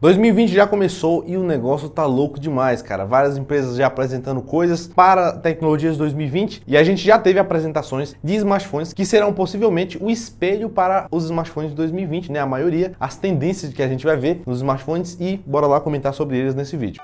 2020 já começou e o negócio tá louco demais, cara. Várias empresas já apresentando coisas para tecnologias 2020 e a gente já teve apresentações de smartphones que serão possivelmente o espelho para os smartphones de 2020, né? A maioria, as tendências que a gente vai ver nos smartphones e bora lá comentar sobre eles nesse vídeo.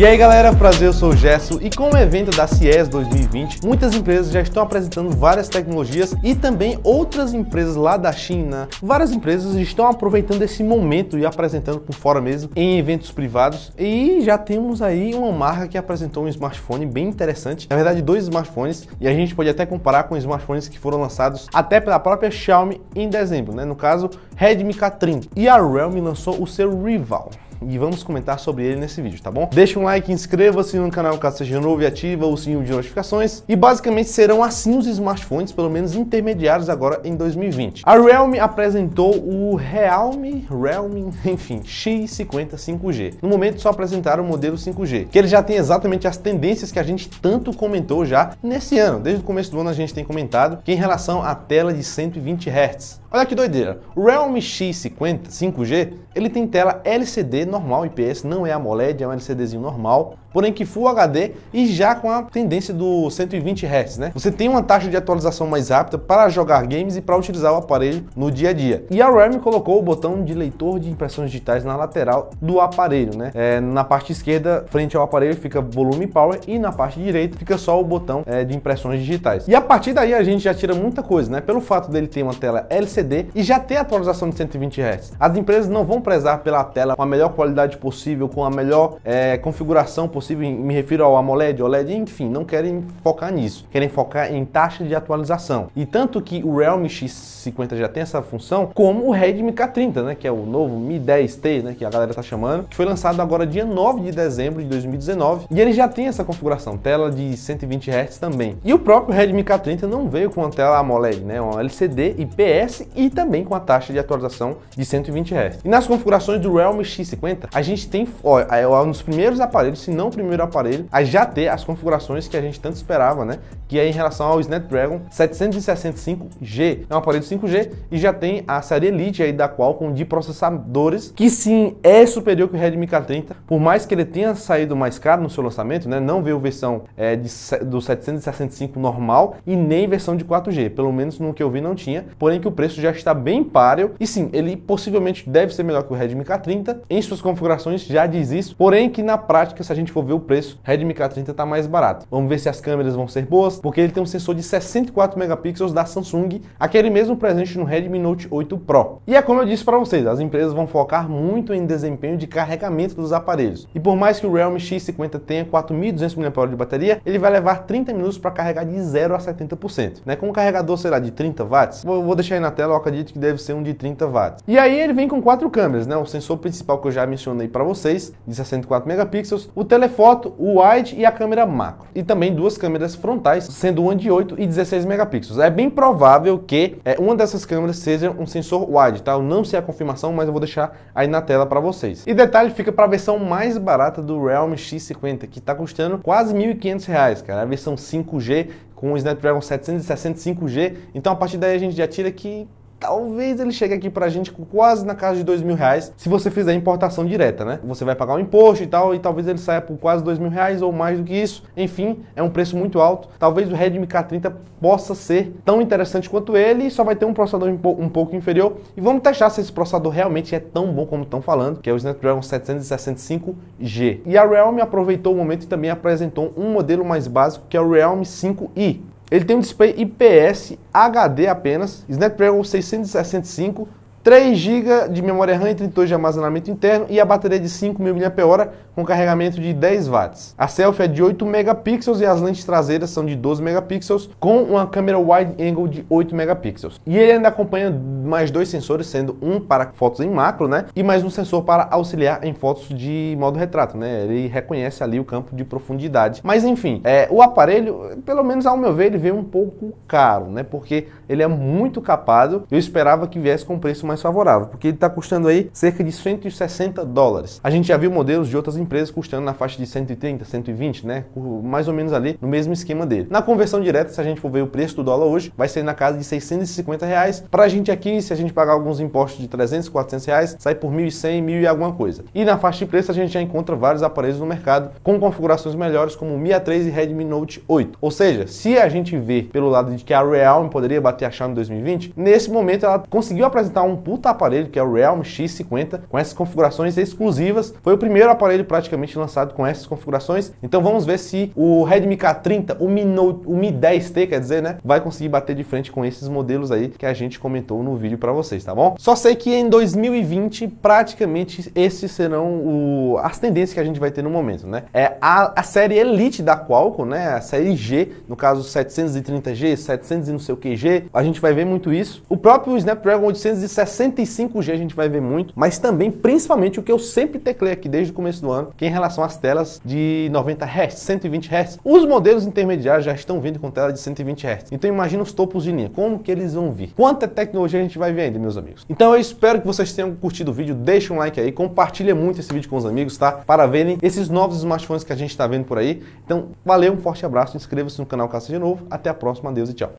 E aí galera, prazer, eu sou o Gesso e com o evento da CES 2020, muitas empresas já estão apresentando várias tecnologias e também outras empresas lá da China. Várias empresas estão aproveitando esse momento e apresentando por fora mesmo em eventos privados e já temos aí uma marca que apresentou um smartphone bem interessante, na verdade dois smartphones e a gente pode até comparar com smartphones que foram lançados até pela própria Xiaomi em dezembro, né? No caso, Redmi K30. E a Realme lançou o seu rival e vamos comentar sobre ele nesse vídeo, tá bom? Deixa um like, inscreva-se no canal caso seja novo e ativa o sininho de notificações. E basicamente serão assim os smartphones, pelo menos intermediários agora em 2020. A Realme apresentou o Realme, Realme, enfim, X50 5G. No momento só apresentaram o modelo 5G, que ele já tem exatamente as tendências que a gente tanto comentou já nesse ano. Desde o começo do ano a gente tem comentado que em relação à tela de 120 Hz. Olha que doideira. O Realme X50 5G, ele tem tela LCD normal IPS, não é AMOLED, é um LCDzinho normal porém que Full HD e já com a tendência do 120 Hz, né? Você tem uma taxa de atualização mais rápida para jogar games e para utilizar o aparelho no dia a dia. E a RAM colocou o botão de leitor de impressões digitais na lateral do aparelho, né? É, na parte esquerda, frente ao aparelho, fica volume power e na parte direita fica só o botão é, de impressões digitais. E a partir daí a gente já tira muita coisa, né? Pelo fato dele ter uma tela LCD e já ter atualização de 120 Hz. As empresas não vão prezar pela tela com a melhor qualidade possível, com a melhor é, configuração possível possível, me refiro ao AMOLED, OLED, enfim, não querem focar nisso. Querem focar em taxa de atualização. E tanto que o Realme X50 já tem essa função, como o Redmi K30, né, que é o novo Mi 10T, né, que a galera tá chamando, que foi lançado agora dia 9 de dezembro de 2019, e ele já tem essa configuração, tela de 120 Hz também. E o próprio Redmi K30 não veio com a tela AMOLED, né, uma LCD IPS e também com a taxa de atualização de 120 Hz. E nas configurações do Realme X50, a gente tem, ó, é um dos primeiros aparelhos, se não o primeiro aparelho a já ter as configurações que a gente tanto esperava, né? Que é em relação ao Snapdragon 765G. É um aparelho 5G e já tem a série Elite aí da Qualcomm de processadores, que sim, é superior que o Redmi K30, por mais que ele tenha saído mais caro no seu lançamento, né? Não veio versão é, de, do 765 normal e nem versão de 4G, pelo menos no que eu vi não tinha, porém que o preço já está bem páreo e sim, ele possivelmente deve ser melhor que o Redmi K30, em suas configurações já diz isso, porém que na prática, se a gente for ver o preço, Redmi K30 tá mais barato. Vamos ver se as câmeras vão ser boas, porque ele tem um sensor de 64 megapixels da Samsung, aquele mesmo presente no Redmi Note 8 Pro. E é como eu disse para vocês, as empresas vão focar muito em desempenho de carregamento dos aparelhos. E por mais que o Realme X50 tenha 4.200 mAh de bateria, ele vai levar 30 minutos para carregar de 0 a 70%. Né? Com um carregador, será de 30 watts, vou, vou deixar aí na tela, eu acredito que deve ser um de 30 watts. E aí ele vem com quatro câmeras, né? O sensor principal que eu já mencionei para vocês, de 64 megapixels, o telefone foto wide e a câmera macro. E também duas câmeras frontais, sendo uma de 8 e 16 megapixels. É bem provável que é, uma dessas câmeras seja um sensor wide, tá? Eu não sei a confirmação, mas eu vou deixar aí na tela para vocês. E detalhe, fica para a versão mais barata do Realme X50, que está custando quase R$ 1.500, cara. A versão 5G com o Snapdragon 765G. Então a partir daí a gente já tira que Talvez ele chegue aqui pra gente com quase na casa de dois mil reais, se você fizer importação direta, né? Você vai pagar um imposto e tal, e talvez ele saia por quase dois mil reais ou mais do que isso. Enfim, é um preço muito alto. Talvez o Redmi K30 possa ser tão interessante quanto ele, e só vai ter um processador um pouco inferior. E vamos testar se esse processador realmente é tão bom como estão falando, que é o Snapdragon 765G. E a Realme aproveitou o momento e também apresentou um modelo mais básico, que é o Realme 5i. Ele tem um display IPS HD apenas, Snapdragon 665 3 GB de memória RAM e 32 de armazenamento interno e a bateria de 5.000 mAh com carregamento de 10 watts. A selfie é de 8 megapixels e as lentes traseiras são de 12 megapixels com uma câmera wide angle de 8 megapixels. E ele ainda acompanha mais dois sensores, sendo um para fotos em macro, né, e mais um sensor para auxiliar em fotos de modo retrato, né? Ele reconhece ali o campo de profundidade. Mas enfim, é, o aparelho, pelo menos ao meu ver, ele veio um pouco caro, né? Porque ele é muito capado. Eu esperava que viesse com preço mais favorável, porque ele está custando aí cerca de 160 dólares. A gente já viu modelos de outras empresas custando na faixa de 130, 120, né? Mais ou menos ali no mesmo esquema dele. Na conversão direta, se a gente for ver o preço do dólar hoje, vai ser na casa de 650 reais. Para a gente aqui, se a gente pagar alguns impostos de 300, 400 reais, sai por 1.100, 1.000 e alguma coisa. E na faixa de preço, a gente já encontra vários aparelhos no mercado com configurações melhores, como o Mi A3 e Redmi Note 8. Ou seja, se a gente vê pelo lado de que a Realme poderia bater a em 2020, nesse momento ela conseguiu apresentar um puta aparelho que é o Realm X50 com essas configurações exclusivas. Foi o primeiro aparelho praticamente lançado com essas configurações. Então vamos ver se o Redmi K30, o Mi Note, o Mi 10T, quer dizer, né, vai conseguir bater de frente com esses modelos aí que a gente comentou no vídeo para vocês, tá bom? Só sei que em 2020 praticamente esses serão o, as tendências que a gente vai ter no momento, né? É a, a série Elite da Qualcomm, né? A série G, no caso 730G, 700 e não sei o que G, a gente vai ver muito isso. O próprio Snapdragon 860 65 g a gente vai ver muito, mas também, principalmente, o que eu sempre teclei aqui desde o começo do ano, que é em relação às telas de 90 Hz, 120 Hz. Os modelos intermediários já estão vindo com tela de 120 Hz. Então imagina os topos de linha, como que eles vão vir? Quanta tecnologia a gente vai ver ainda, meus amigos? Então eu espero que vocês tenham curtido o vídeo, deixa um like aí, compartilha muito esse vídeo com os amigos, tá? Para verem esses novos smartphones que a gente está vendo por aí. Então, valeu, um forte abraço, inscreva-se no canal Caça de Novo, até a próxima, adeus e tchau.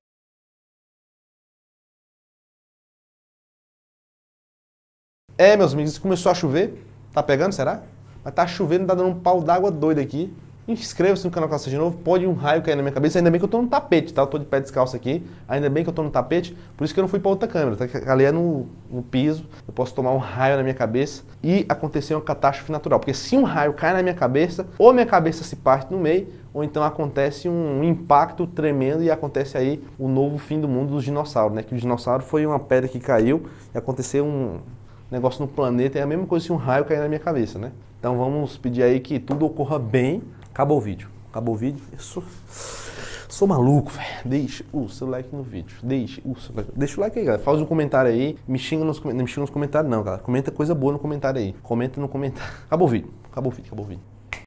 É, meus amigos, começou a chover. Tá pegando, será? Mas tá chovendo, tá dando um pau d'água doido aqui. Inscreva-se no canal Classe de Novo, pode um raio cair na minha cabeça. Ainda bem que eu tô no tapete, tá? Eu tô de pé descalço aqui. Ainda bem que eu tô no tapete, por isso que eu não fui pra outra câmera, tá? Ali é no, no piso, eu posso tomar um raio na minha cabeça e acontecer uma catástrofe natural. Porque se um raio cai na minha cabeça, ou minha cabeça se parte no meio, ou então acontece um impacto tremendo e acontece aí o novo fim do mundo dos dinossauros, né? Que o dinossauro foi uma pedra que caiu e aconteceu um, negócio no planeta é a mesma coisa se um raio cair na minha cabeça, né? Então vamos pedir aí que tudo ocorra bem. Acabou o vídeo. Acabou o vídeo. Eu sou, sou maluco, velho. Deixa o seu like no vídeo. Deixa o seu like. Deixa o like aí, galera. Faz um comentário aí. Me xinga nos, me xinga nos comentários, não, cara. Comenta coisa boa no comentário aí. Comenta no comentário. Acabou o vídeo. Acabou o vídeo. Acabou o vídeo.